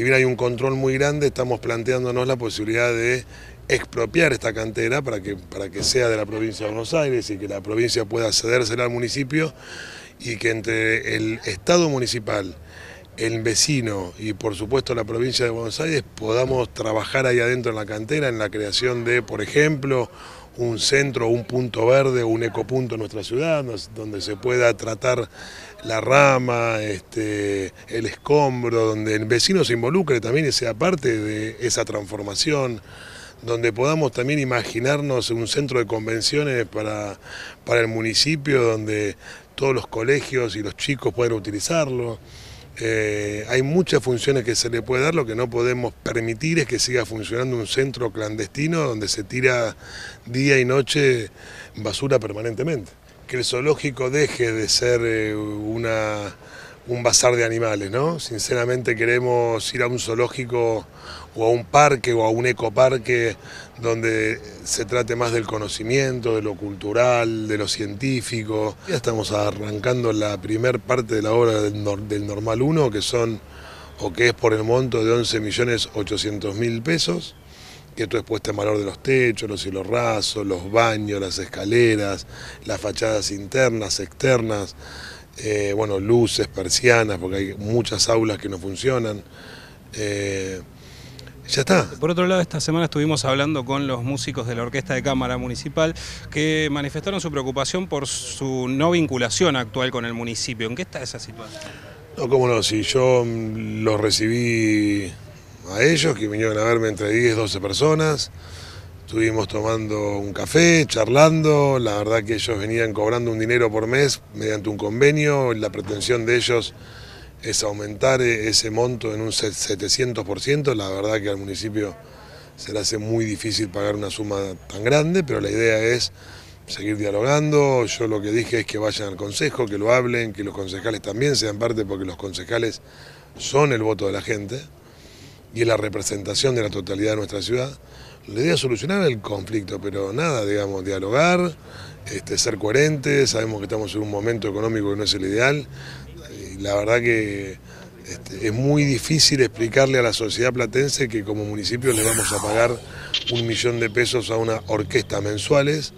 si bien hay un control muy grande, estamos planteándonos la posibilidad de expropiar esta cantera para que, para que sea de la provincia de Buenos Aires y que la provincia pueda cedérsela al municipio y que entre el Estado municipal, el vecino y por supuesto la provincia de Buenos Aires podamos trabajar ahí adentro en la cantera, en la creación de, por ejemplo, un centro, un punto verde, un ecopunto en nuestra ciudad, donde se pueda tratar la rama, este, el escombro, donde el vecino se involucre también y sea parte de esa transformación donde podamos también imaginarnos un centro de convenciones para el municipio, donde todos los colegios y los chicos puedan utilizarlo. Eh, hay muchas funciones que se le puede dar, lo que no podemos permitir es que siga funcionando un centro clandestino donde se tira día y noche basura permanentemente. Que el zoológico deje de ser eh, una un bazar de animales, ¿no? Sinceramente queremos ir a un zoológico o a un parque o a un ecoparque donde se trate más del conocimiento, de lo cultural, de lo científico. Ya estamos arrancando la primer parte de la obra del, Normal 1, que son o que es por el monto de 11.800.000 pesos, que esto es puesta en valor de los techos, los hilos rasos, los baños, las escaleras, las fachadas internas, externas, eh, bueno, luces, persianas, porque hay muchas aulas que no funcionan. Eh, ya está. Por otro lado, esta semana estuvimos hablando con los músicos de la Orquesta de Cámara Municipal que manifestaron su preocupación por su no vinculación actual con el municipio. ¿En qué está esa situación? No, cómo no, si yo mm, los recibí a ellos, que vinieron a verme entre 10, 12 personas, Estuvimos tomando un café, charlando, la verdad que ellos venían cobrando un dinero por mes mediante un convenio, la pretensión de ellos es aumentar e-, ese monto en un 700%, la verdad que al municipio se le hace muy difícil pagar una suma tan grande, pero la idea es seguir dialogando, yo lo que dije es que vayan al consejo, que lo hablen, que los concejales también sean parte, porque los concejales son el voto de la gente, y es la representación de la totalidad de nuestra ciudad, la idea es solucionar el conflicto, pero nada, digamos, dialogar, este, ser coherentes, sabemos que estamos en un momento económico que no es el ideal, la verdad que este, es muy difícil explicarle a la sociedad platense que como municipio le vamos a pagar un millón de pesos a una orquesta mensuales.